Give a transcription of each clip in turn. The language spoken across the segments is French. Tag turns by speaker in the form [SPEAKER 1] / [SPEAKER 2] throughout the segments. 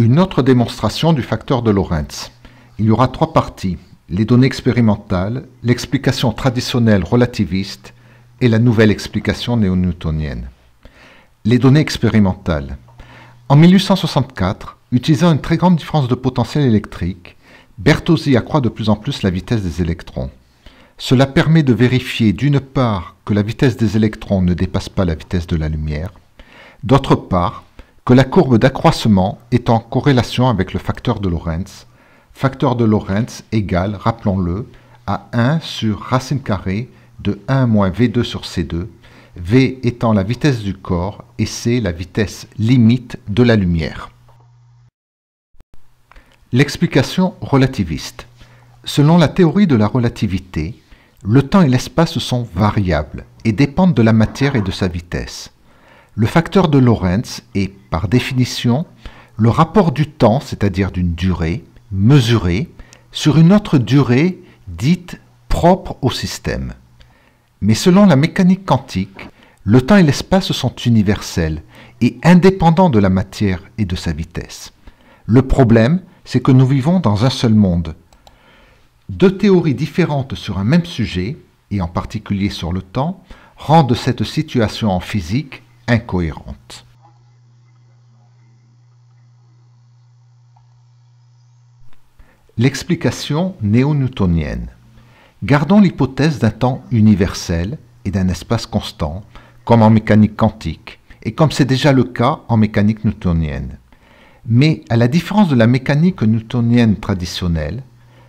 [SPEAKER 1] Une autre démonstration du facteur de Lorentz. Il y aura trois parties, les données expérimentales, l'explication traditionnelle relativiste et la nouvelle explication néo-newtonienne. Les données expérimentales. En 1864, utilisant une très grande différence de potentiel électrique, Bertozzi accroît de plus en plus la vitesse des électrons. Cela permet de vérifier d'une part que la vitesse des électrons ne dépasse pas la vitesse de la lumière, d'autre part que la courbe d'accroissement est en corrélation avec le facteur de Lorentz. Facteur de Lorentz égal, rappelons-le, à 1 sur racine carrée de 1 moins V2 sur C2, V étant la vitesse du corps et C la vitesse limite de la lumière. L'explication relativiste. Selon la théorie de la relativité, le temps et l'espace sont variables et dépendent de la matière et de sa vitesse. Le facteur de Lorentz est, par définition, le rapport du temps, c'est-à-dire d'une durée, mesurée, sur une autre durée dite propre au système. Mais selon la mécanique quantique, le temps et l'espace sont universels et indépendants de la matière et de sa vitesse. Le problème, c'est que nous vivons dans un seul monde. Deux théories différentes sur un même sujet, et en particulier sur le temps, rendent cette situation en physique incohérente. L'explication néo-newtonienne. Gardons l'hypothèse d'un temps universel et d'un espace constant, comme en mécanique quantique, et comme c'est déjà le cas en mécanique newtonienne. Mais à la différence de la mécanique newtonienne traditionnelle,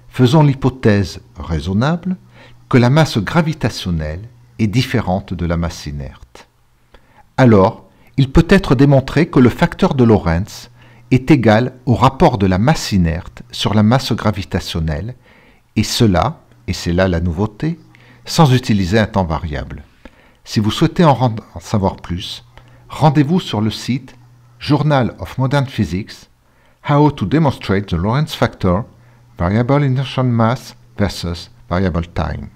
[SPEAKER 1] faisons l'hypothèse raisonnable que la masse gravitationnelle est différente de la masse inerte alors il peut être démontré que le facteur de Lorentz est égal au rapport de la masse inerte sur la masse gravitationnelle, et cela, et c'est là la nouveauté, sans utiliser un temps variable. Si vous souhaitez en, savoir plus, rendez-vous sur le site Journal of Modern Physics How to Demonstrate the Lorentz Factor, Variable Inertial Mass versus Variable Time.